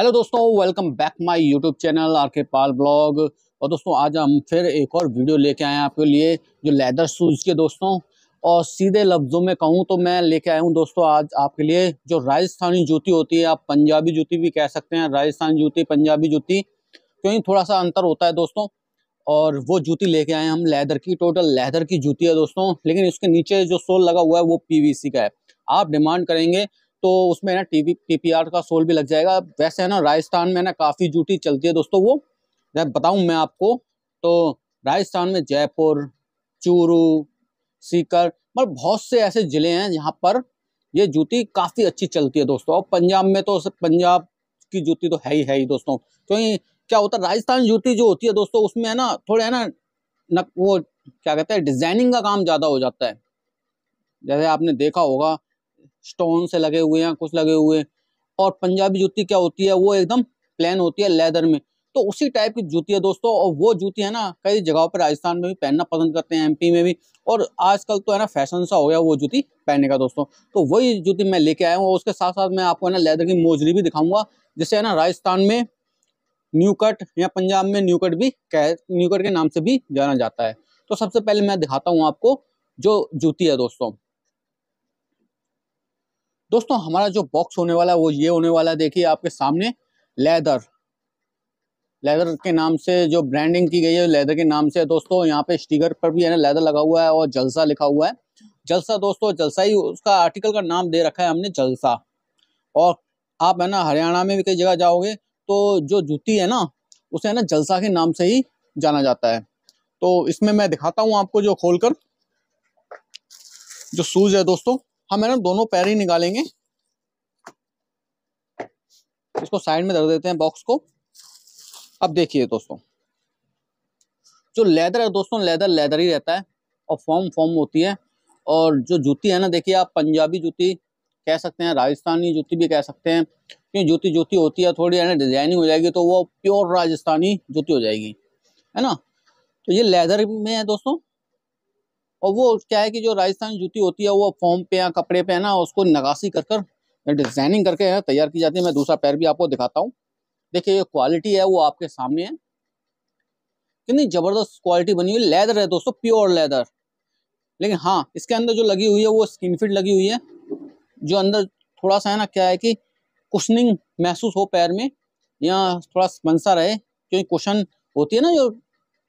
hello दोस्तों welcome back my YouTube channel R K Pal blog और दोस्तों आज हम फिर एक और वीडियो लेके आए हैं आपके लिए जो लेदर शूज़ के दोस्तों और सीधे लफ्ज़ों में कहूँ तो मैं लेके आया हूँ दोस्तों आज आपके लिए जो राजस्थानी जूती होती है आप पंजाबी जूती भी कह सकते हैं राजस्थानी जूती पंजाबी जूती क्योंकि थोड़ा सा अंतर होता है दोस्तों और वो जूती लेके आए हम लेदर की टोटल लेदर की जूती है दोस्तों लेकिन उसके नीचे जो सोल लगा हुआ है वो पी का है आप डिमांड करेंगे तो उसमें ना टी वी का सोल भी लग जाएगा वैसे है ना राजस्थान में ना काफ़ी जूटी चलती है दोस्तों वो बताऊँ मैं आपको तो राजस्थान में जयपुर चूरू सीकर मतलब बहुत से ऐसे ज़िले हैं जहाँ पर ये जूती काफ़ी अच्छी चलती है दोस्तों और पंजाब में तो पंजाब की जूती तो है ही है ही दोस्तों क्योंकि क्या होता है राजस्थान जूती जो होती है दोस्तों उसमें है ना थोड़े है ना न वो क्या कहते हैं डिज़ाइनिंग का काम ज़्यादा हो जाता है जैसे आपने देखा होगा स्टोन से लगे हुए हैं कुछ लगे हुए और पंजाबी जूती क्या होती है वो एकदम प्लेन होती है लेदर में तो उसी टाइप की जूती है दोस्तों और वो जूती है ना कई जगहों पर राजस्थान में भी पहनना पसंद करते हैं एमपी में भी और आजकल तो है ना फैशन सा हो गया वो जूती पहनने का दोस्तों तो वही जूती मैं लेके आया हूँ उसके साथ साथ मैं आपको है ना लेदर की मोजरी भी दिखाऊंगा जिसे है ना राजस्थान में न्यू कट या पंजाब में न्यू कट भी कह न्यू कट के नाम से भी जाना जाता है तो सबसे पहले मैं दिखाता हूँ आपको जो जूती है दोस्तों दोस्तों हमारा जो बॉक्स होने वाला है वो ये होने वाला है देखिए आपके सामने लेदर लेदर के नाम से जो ब्रांडिंग की गई है लेदर के नाम से दोस्तों यहाँ पे स्टिकर पर भी है ना लेदर लगा हुआ है और जलसा लिखा हुआ है जलसा दोस्तों जलसा ही उसका आर्टिकल का नाम दे रखा है हमने जलसा और आप है ना हरियाणा में भी कई जगह जाओगे तो जो जूती है ना उसे है ना जलसा के नाम से ही जाना जाता है तो इसमें मैं दिखाता हूँ आपको जो खोलकर जो शूज़ है दोस्तों हम है ना दोनों पैर ही निकालेंगे इसको साइड में रख देते हैं बॉक्स को अब देखिए दोस्तों जो लेदर है दोस्तों लेदर लेदर ही रहता है और फॉर्म फॉर्म होती है और जो जूती है ना देखिए आप पंजाबी जूती कह सकते हैं राजस्थानी जूती भी कह सकते हैं क्योंकि जूती जूती होती है थोड़ी है ना डिजाइनिंग हो जाएगी तो वो प्योर राजस्थानी जूती हो जाएगी है ना तो ये लेदर में है दोस्तों और वो क्या है कि जो राजस्थान जूती होती है वो फॉर्म पे या कपड़े पे है ना उसको नगासी कर कर डिजाइनिंग करके है तैयार की जाती है मैं दूसरा पैर भी आपको दिखाता हूँ देखिए ये क्वालिटी है वो आपके सामने है कितनी ज़बरदस्त क्वालिटी बनी हुई लेदर है दोस्तों प्योर लेदर लेकिन हाँ इसके अंदर जो लगी हुई है वो स्किन फिट लगी हुई है जो अंदर थोड़ा सा है ना क्या है कि कुशनिंग महसूस हो पैर में या थोड़ा स्पंसा रहे क्योंकि कुशन होती है ना जो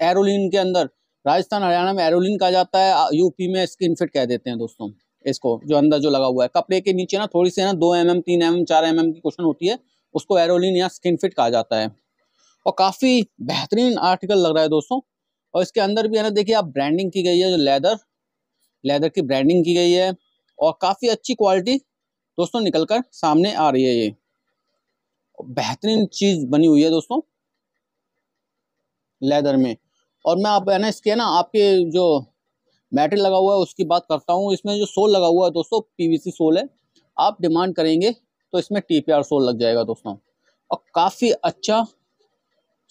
एरोलिन के अंदर राजस्थान हरियाणा में एरोलिन कहा जाता है यूपी में स्किन फिट कह देते हैं दोस्तों इसको जो अंदर जो लगा हुआ है कपड़े के नीचे ना थोड़ी सी ना दो एम एम तीन एम एम चार एम एम की क्वेश्चन होती है उसको एरोलिन या स्किन फिट कहा जाता है और काफ़ी बेहतरीन आर्टिकल लग रहा है दोस्तों और इसके अंदर भी है ना देखिए आप ब्रांडिंग की गई है जो लेदर लेदर की ब्रांडिंग की गई है और काफ़ी अच्छी क्वालिटी दोस्तों निकल कर सामने आ रही है ये बेहतरीन चीज़ बनी हुई है दोस्तों लेदर में और मैं आप है ना इसके ना आपके जो मेटल लगा हुआ है उसकी बात करता हूँ इसमें जो सोल लगा हुआ है दोस्तों पीवीसी सोल है आप डिमांड करेंगे तो इसमें टीपीआर सोल लग जाएगा दोस्तों और काफ़ी अच्छा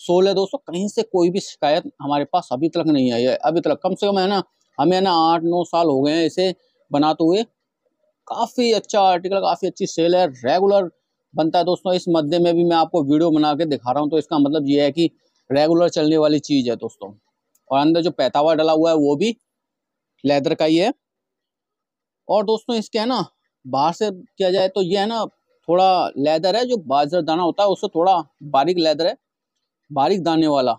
सोल है दोस्तों कहीं से कोई भी शिकायत हमारे पास अभी तक नहीं आई है अभी तक कम से कम है ना हमें ना आठ नौ साल हो गए हैं इसे बनाते हुए काफ़ी अच्छा आर्टिकल काफ़ी अच्छी सेल है रेगुलर बनता है दोस्तों इस मध्य में भी मैं आपको वीडियो बना के दिखा रहा हूँ तो इसका मतलब ये है कि रेगुलर चलने वाली चीज़ है दोस्तों और अंदर जो पैतावा डला हुआ है वो भी लेदर का ही है और दोस्तों इसके है ना बाहर से किया जाए तो ये है ना थोड़ा लेदर है जो दाना होता है उससे थोड़ा बारीक लेदर है बारीक दाने वाला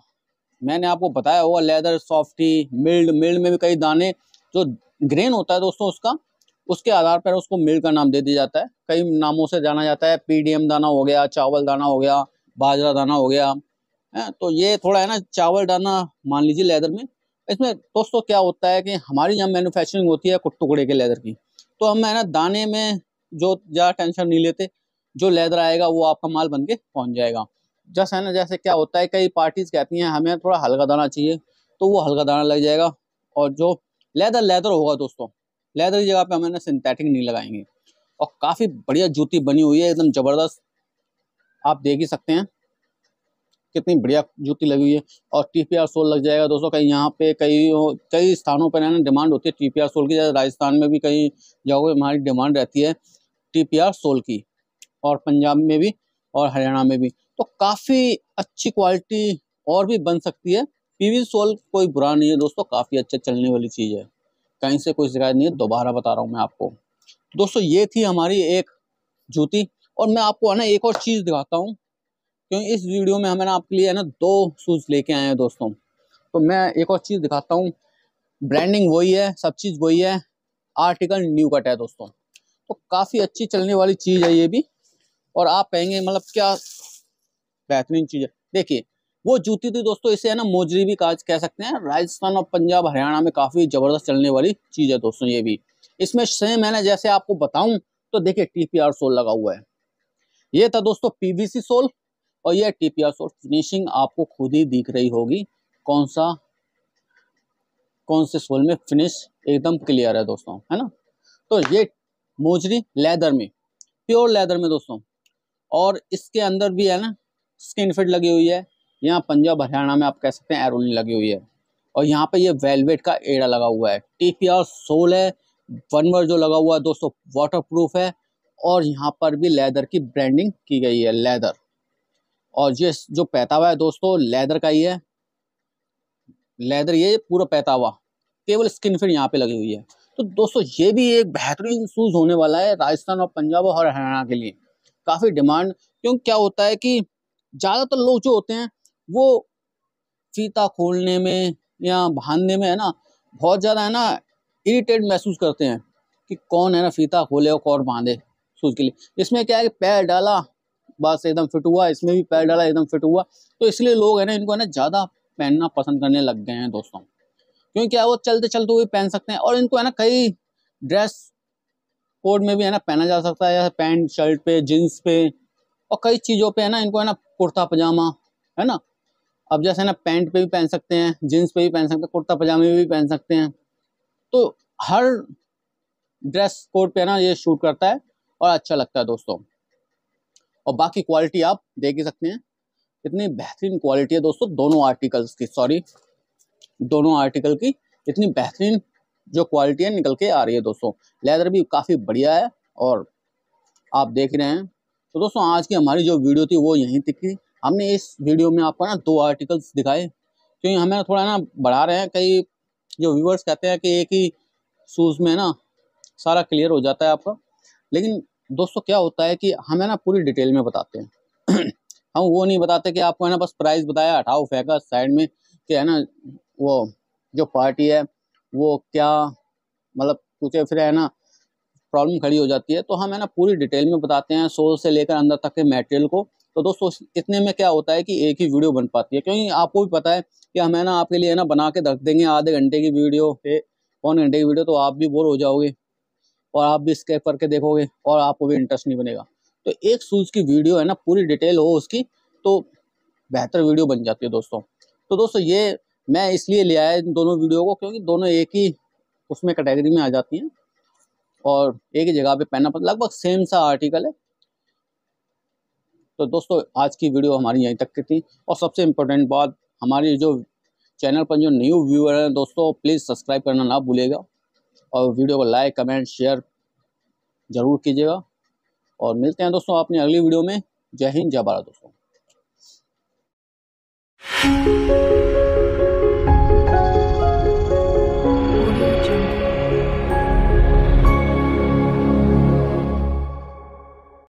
मैंने आपको बताया हुआ लेदर सॉफ्टी मिल्ड मिल्ड में भी कई दाने जो ग्रेन होता है दोस्तों उसका उसके आधार पर उसको मिल्ड का नाम दे दिया जाता है कई नामों से जाना जाता है पीडीएम दाना हो गया चावल दाना हो गया बाजरा दाना हो गया है तो ये थोड़ा है ना चावल डालना मान लीजिए लेदर में इसमें दोस्तों क्या होता है कि हमारी यहाँ मैन्युफैक्चरिंग होती है टुकड़े के लेदर की तो हम है ना दाने में जो ज़्यादा टेंशन नहीं लेते जो लेदर आएगा वो आपका माल बन के पहुँच जाएगा जैसे है ना जैसे क्या होता है कई पार्टीज़ कहती हैं हमें थोड़ा हल्का दाना चाहिए तो वो हल्का दाना लग जाएगा और जो लेदर लेदर होगा दोस्तों लेदर की जगह पे हमें ना सिंथेटिक नहीं लगाएंगे और काफ़ी बढ़िया जूती बनी हुई है एकदम ज़बरदस्त आप देख ही सकते हैं कितनी बढ़िया जूती लगी हुई है और टी पी आर सोल लग जाएगा दोस्तों कहीं यहाँ पे कई कई स्थानों पर ना डिमांड होती है टी पी आर सोल की जैसे राजस्थान में भी कई जगहों पर हमारी डिमांड रहती है टी पी आर सोल की और पंजाब में भी और हरियाणा में भी तो काफ़ी अच्छी क्वालिटी और भी बन सकती है वी सोल कोई बुरा नहीं है दोस्तों काफ़ी अच्छा चलने वाली चीज़ है कहीं से कोई शिकायत नहीं है दोबारा बता रहा हूँ मैं आपको दोस्तों ये थी हमारी एक जूती और मैं आपको है ना एक और चीज़ दिखाता हूँ क्योंकि इस वीडियो में हमें आपके लिए है ना दो शूज़ लेके आए हैं दोस्तों तो मैं एक और चीज़ दिखाता हूँ ब्रांडिंग वही है सब चीज़ वही है आर्टिकल न्यू कट है दोस्तों तो काफ़ी अच्छी चलने वाली चीज़ है ये भी और आप कहेंगे मतलब क्या बेहतरीन चीज़ है देखिए वो जूती थी तो दोस्तों इसे है ना मोजरी भी काज कह सकते हैं राजस्थान और पंजाब हरियाणा में काफ़ी ज़बरदस्त चलने वाली चीज़ है दोस्तों ये भी इसमें सेम है ना जैसे आपको बताऊं तो देखिए टीपीआर सोल लगा हुआ है ये था दोस्तों पीवीसी सोल और यह टिप या सोर्स फिनिशिंग आपको खुद ही दिख रही होगी कौन सा कौन से सोल में फिनिश एकदम क्लियर है दोस्तों है ना तो ये मोजरी लेदर में प्योर लेदर में दोस्तों और इसके अंदर भी है ना स्किन फिट लगी हुई है यहाँ पंजाब हरियाणा में आप कह सकते हैं एरोली लगी हुई है और यहाँ पे ये वेलवेट का एड़ा लगा हुआ है टीपीआर सोल है वनवर जो लगा हुआ है दोस्तों वाटर प्रूफ है और यहाँ पर भी लेदर की ब्रांडिंग की गई है लेदर और ये जो पैतावा है दोस्तों लेदर का ही है लेदर ये पूरा पैतावा केवल स्किन फिर यहाँ पे लगी हुई है तो दोस्तों ये भी एक बेहतरीन शूज़ होने वाला है राजस्थान और पंजाब और हरियाणा के लिए काफ़ी डिमांड क्योंकि क्या होता है कि ज़्यादातर तो लोग जो होते हैं वो फीता खोलने में या बांधने में है ना बहुत ज़्यादा है ना इरीटेट महसूस करते हैं कि कौन है ना फीता खोले और कौन बांधे शूज़ के लिए इसमें क्या है कि पैर डाला बात से एकदम फिट हुआ इसमें भी पैर डाला एकदम फिट हुआ तो इसलिए लोग है ना इनको है ना ज़्यादा पहनना पसंद करने लग गए हैं दोस्तों क्योंकि क्या वो चलते चलते हुए पहन सकते हैं और इनको है ना कई ड्रेस कोड में भी है ना पहना जा सकता है पैंट शर्ट पे जीन्स पे और कई चीज़ों पे है ना इनको है ना कुर्ता पजामा है ना अब जैसे ना पैंट पे भी पहन सकते हैं जीन्स पे भी पहन सकते हैं कुर्ता पजामे भी पहन सकते हैं तो हर ड्रेस कोड पे है ना ये शूट करता है और अच्छा लगता है दोस्तों और बाकी क्वालिटी आप देख ही सकते हैं इतनी बेहतरीन क्वालिटी है दोस्तों दोनों आर्टिकल्स की सॉरी दोनों आर्टिकल की इतनी बेहतरीन जो क्वालिटी है निकल के आ रही है दोस्तों लेदर भी काफ़ी बढ़िया है और आप देख रहे हैं तो दोस्तों आज की हमारी जो वीडियो थी वो यहीं तक थी हमने इस वीडियो में आपको ना दो आर्टिकल्स दिखाए क्योंकि हमें थोड़ा ना बढ़ा रहे हैं कई जो व्यूवर्स कहते हैं कि एक ही शूज़ में ना सारा क्लियर हो जाता है आपका लेकिन दोस्तों क्या होता है कि हमें ना पूरी डिटेल में बताते हैं हम वो नहीं बताते कि आपको है ना बस प्राइस बताया हटाओ फेंका साइड में कि है ना वो जो पार्टी है वो क्या मतलब कुछ फिर है ना प्रॉब्लम खड़ी हो जाती है तो हम है ना पूरी डिटेल में बताते हैं सोल से लेकर अंदर तक के मेटेरियल को तो दोस्तों इतने में क्या होता है कि एक ही वीडियो बन पाती है क्योंकि आपको भी पता है कि हम है ना आपके लिए ना बना के रख देंगे आधे घंटे की वीडियो पौन घंटे की वीडियो तो आप भी बोर हो जाओगे और आप भी स्केप करके देखोगे और आपको भी इंटरेस्ट नहीं बनेगा तो एक शूज़ की वीडियो है ना पूरी डिटेल हो उसकी तो बेहतर वीडियो बन जाती है दोस्तों तो दोस्तों ये मैं इसलिए ले आया इन दोनों वीडियो को क्योंकि दोनों एक ही उसमें कैटेगरी में आ जाती हैं और एक ही जगह पे पहनना पड़ता लगभग सेम सा आर्टिकल है तो दोस्तों आज की वीडियो हमारी यहीं तक की थी और सबसे इम्पोर्टेंट बात हमारी जो चैनल पर जो न्यू व्यूअर हैं दोस्तों प्लीज़ सब्सक्राइब करना ना भूलेगा और वीडियो को लाइक कमेंट शेयर ज़रूर कीजिएगा और मिलते हैं दोस्तों अपनी अगली वीडियो में जय हिंद जय भारत दोस्तों